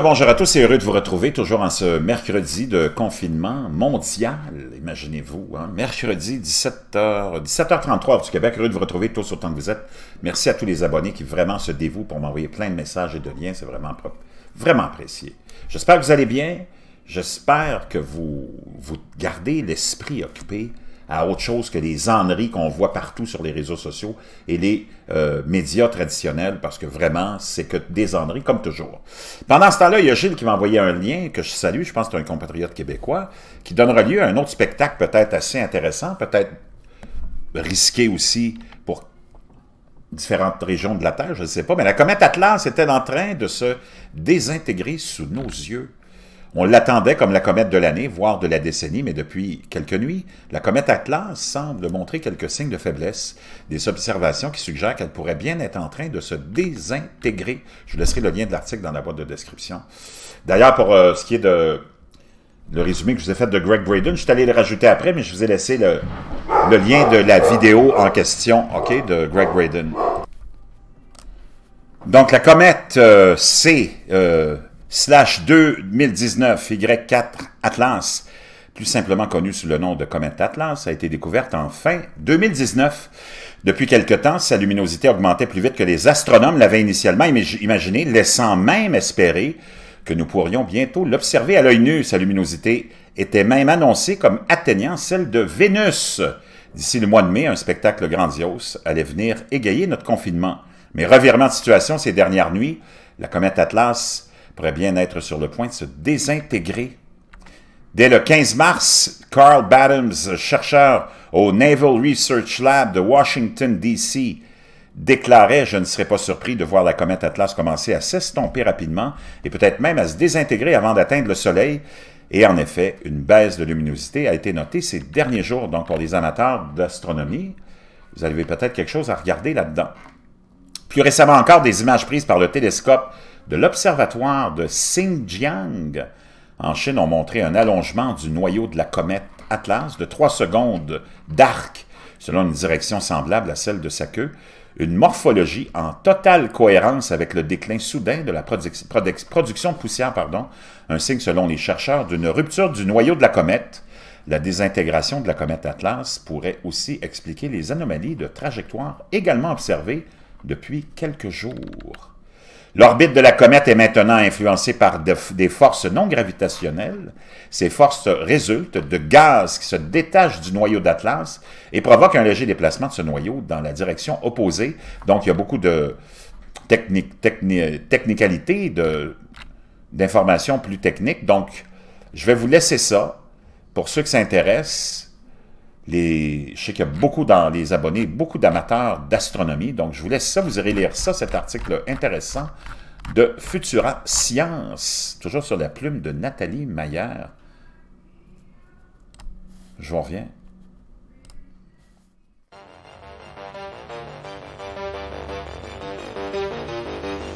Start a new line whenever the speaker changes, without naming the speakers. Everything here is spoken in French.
bonjour à tous et heureux de vous retrouver toujours en ce mercredi de confinement mondial, imaginez-vous. Hein. Mercredi 17h, 17h33 du Québec, heureux de vous retrouver tous autant que vous êtes. Merci à tous les abonnés qui vraiment se dévouent pour m'envoyer plein de messages et de liens, c'est vraiment, vraiment apprécié. J'espère que vous allez bien, j'espère que vous, vous gardez l'esprit occupé à autre chose que les enneries qu'on voit partout sur les réseaux sociaux et les euh, médias traditionnels, parce que vraiment, c'est que des enneries, comme toujours. Pendant ce temps-là, il y a Gilles qui m'a envoyé un lien que je salue, je pense que c'est un compatriote québécois, qui donnera lieu à un autre spectacle peut-être assez intéressant, peut-être risqué aussi pour différentes régions de la Terre, je ne sais pas, mais la comète Atlas était en train de se désintégrer sous nos yeux. On l'attendait comme la comète de l'année, voire de la décennie, mais depuis quelques nuits, la comète Atlas semble montrer quelques signes de faiblesse, des observations qui suggèrent qu'elle pourrait bien être en train de se désintégrer. Je vous laisserai le lien de l'article dans la boîte de description. D'ailleurs, pour euh, ce qui est de le résumé que je vous ai fait de Greg Braden, je suis allé le rajouter après, mais je vous ai laissé le, lien de la vidéo en question, OK, de Greg Braden. Donc, la comète euh, C... Euh, slash 2019 Y4 Atlas, plus simplement connu sous le nom de comète Atlas, a été découverte en fin 2019. Depuis quelque temps, sa luminosité augmentait plus vite que les astronomes l'avaient initialement imaginé, laissant même espérer que nous pourrions bientôt l'observer à l'œil nu. Sa luminosité était même annoncée comme atteignant celle de Vénus. D'ici le mois de mai, un spectacle grandiose allait venir égayer notre confinement. Mais revirement de situation ces dernières nuits, la comète Atlas pourrait bien être sur le point de se désintégrer. Dès le 15 mars, Carl Badams, chercheur au Naval Research Lab de Washington, D.C., déclarait « Je ne serais pas surpris de voir la comète Atlas commencer à s'estomper rapidement et peut-être même à se désintégrer avant d'atteindre le Soleil. » Et en effet, une baisse de luminosité a été notée ces derniers jours. Donc, pour les amateurs d'astronomie, vous avez peut-être quelque chose à regarder là-dedans. Plus récemment encore, des images prises par le télescope de l'observatoire de Xinjiang en Chine ont montré un allongement du noyau de la comète Atlas de 3 secondes d'arc, selon une direction semblable à celle de sa queue, une morphologie en totale cohérence avec le déclin soudain de la production de poussière, pardon, un signe selon les chercheurs d'une rupture du noyau de la comète. La désintégration de la comète Atlas pourrait aussi expliquer les anomalies de trajectoire également observées depuis quelques jours. L'orbite de la comète est maintenant influencée par des forces non gravitationnelles. Ces forces résultent de gaz qui se détachent du noyau d'Atlas et provoquent un léger déplacement de ce noyau dans la direction opposée. Donc, il y a beaucoup de technicalité, d'informations plus techniques. Donc, je vais vous laisser ça pour ceux qui s'intéressent. Les, je sais qu'il y a beaucoup dans les abonnés, beaucoup d'amateurs d'astronomie. Donc, je vous laisse ça. Vous irez lire ça, cet article intéressant de Futura Science, toujours sur la plume de Nathalie Maillard. Je reviens.